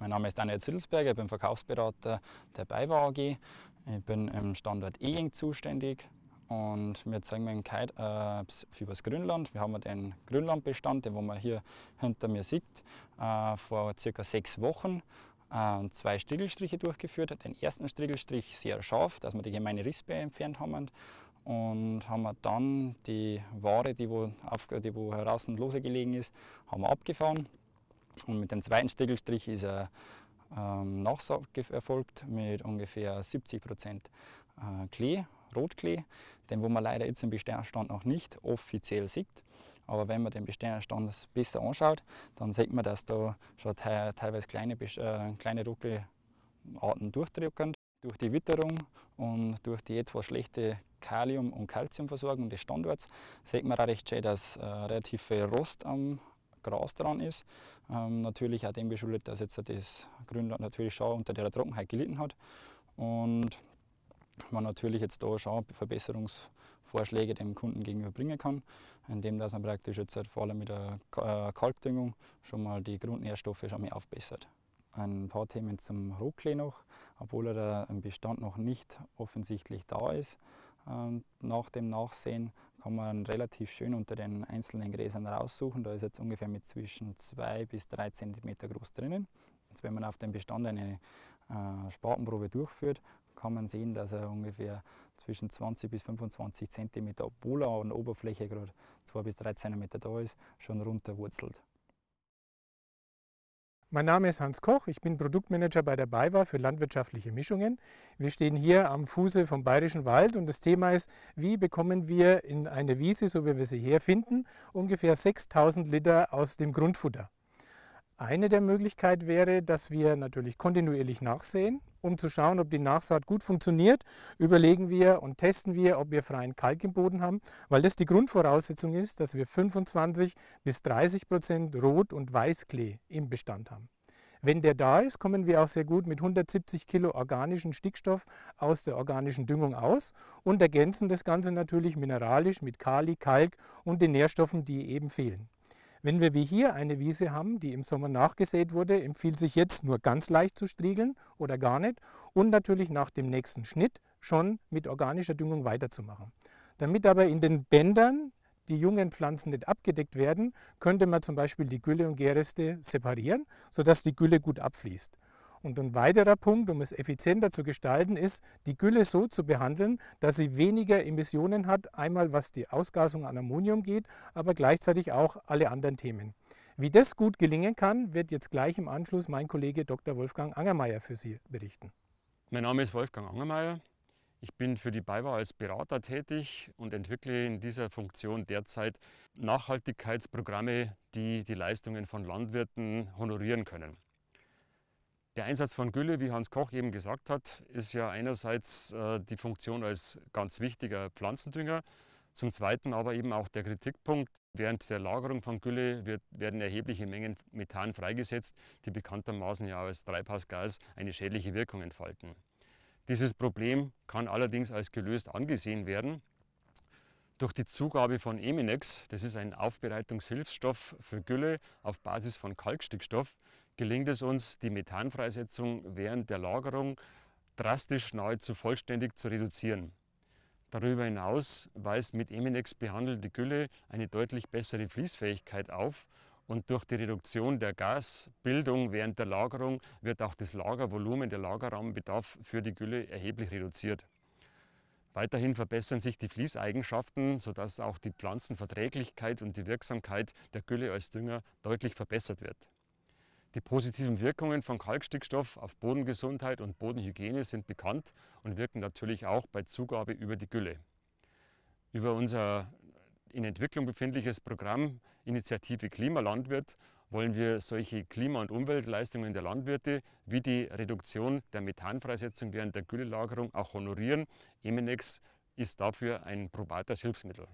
Mein Name ist Daniel Zittelsberger, ich bin Verkaufsberater der BayWa AG. Ich bin im Standort Ehing zuständig und wir zeigen meinen dem Kite äh, übers Grünland. Wir haben den Grünlandbestand, den man hier hinter mir sieht, äh, vor circa sechs Wochen äh, zwei Striegelstriche durchgeführt. Den ersten Striegelstrich sehr scharf, dass wir die gemeine Rispe entfernt haben und haben wir dann die Ware, die wo, auf, die wo heraus und lose gelegen ist, haben wir abgefahren und mit dem zweiten Stickelstrich ist ein ähm, erfolgt mit ungefähr 70 Prozent äh, Klee, Rotklee, den wo man leider jetzt im Bestandstand noch nicht offiziell sieht. Aber wenn man den Bestandstand besser anschaut, dann sieht man, dass da schon teilweise kleine, äh, kleine Rotkleearten durchdrücken. Durch die Witterung und durch die etwas schlechte Kalium- und Kalziumversorgung des Standorts sieht man auch recht schön, dass äh, relativ viel Rost am Gras dran ist. Ähm, natürlich auch dem geschuldet, dass jetzt das Grünland natürlich schon unter der Trockenheit gelitten hat. Und man natürlich jetzt da schon Verbesserungsvorschläge dem Kunden gegenüber bringen kann, indem dass man praktisch jetzt halt vor allem mit der äh, Kalkdüngung schon mal die Grundnährstoffe schon mal aufbessert. Ein paar Themen zum Rohklee noch, obwohl er im Bestand noch nicht offensichtlich da ist ähm, nach dem Nachsehen, kann man relativ schön unter den einzelnen Gräsern raussuchen. Da ist jetzt ungefähr mit zwischen 2 bis 3 cm groß drinnen. Jetzt, wenn man auf dem Bestand eine äh, Spatenprobe durchführt, kann man sehen, dass er ungefähr zwischen 20 bis 25 cm, obwohl er an der Oberfläche gerade 2 bis 3 cm da ist, schon runterwurzelt. Mein Name ist Hans Koch, ich bin Produktmanager bei der BayWa für landwirtschaftliche Mischungen. Wir stehen hier am Fuße vom Bayerischen Wald und das Thema ist, wie bekommen wir in eine Wiese, so wie wir sie herfinden, ungefähr 6000 Liter aus dem Grundfutter. Eine der Möglichkeiten wäre, dass wir natürlich kontinuierlich nachsehen, um zu schauen, ob die Nachsaat gut funktioniert, überlegen wir und testen wir, ob wir freien Kalk im Boden haben, weil das die Grundvoraussetzung ist, dass wir 25 bis 30 Prozent Rot- und Weißklee im Bestand haben. Wenn der da ist, kommen wir auch sehr gut mit 170 Kilo organischen Stickstoff aus der organischen Düngung aus und ergänzen das Ganze natürlich mineralisch mit Kali, Kalk und den Nährstoffen, die eben fehlen. Wenn wir wie hier eine Wiese haben, die im Sommer nachgesät wurde, empfiehlt sich jetzt nur ganz leicht zu striegeln oder gar nicht und natürlich nach dem nächsten Schnitt schon mit organischer Düngung weiterzumachen. Damit aber in den Bändern die jungen Pflanzen nicht abgedeckt werden, könnte man zum Beispiel die Gülle und Gereste separieren, sodass die Gülle gut abfließt. Und ein weiterer Punkt, um es effizienter zu gestalten, ist, die Gülle so zu behandeln, dass sie weniger Emissionen hat, einmal was die Ausgasung an Ammonium geht, aber gleichzeitig auch alle anderen Themen. Wie das gut gelingen kann, wird jetzt gleich im Anschluss mein Kollege Dr. Wolfgang Angermeier für Sie berichten. Mein Name ist Wolfgang Angermeier. Ich bin für die BayWa als Berater tätig und entwickle in dieser Funktion derzeit Nachhaltigkeitsprogramme, die die Leistungen von Landwirten honorieren können. Der Einsatz von Gülle, wie Hans Koch eben gesagt hat, ist ja einerseits äh, die Funktion als ganz wichtiger Pflanzendünger, zum Zweiten aber eben auch der Kritikpunkt, während der Lagerung von Gülle wird, werden erhebliche Mengen Methan freigesetzt, die bekanntermaßen ja als Treibhausgas eine schädliche Wirkung entfalten. Dieses Problem kann allerdings als gelöst angesehen werden. Durch die Zugabe von Eminex, das ist ein Aufbereitungshilfsstoff für Gülle auf Basis von Kalkstickstoff, gelingt es uns, die Methanfreisetzung während der Lagerung drastisch nahezu vollständig zu reduzieren. Darüber hinaus weist mit Eminex behandelte Gülle eine deutlich bessere Fließfähigkeit auf und durch die Reduktion der Gasbildung während der Lagerung wird auch das Lagervolumen, der Lagerraumbedarf für die Gülle erheblich reduziert. Weiterhin verbessern sich die Fließeigenschaften, sodass auch die Pflanzenverträglichkeit und die Wirksamkeit der Gülle als Dünger deutlich verbessert wird. Die positiven Wirkungen von Kalkstickstoff auf Bodengesundheit und Bodenhygiene sind bekannt und wirken natürlich auch bei Zugabe über die Gülle. Über unser in Entwicklung befindliches Programm Initiative Klimalandwirt wollen wir solche Klima- und Umweltleistungen der Landwirte wie die Reduktion der Methanfreisetzung während der Güllelagerung auch honorieren. Emenex ist dafür ein probates Hilfsmittel.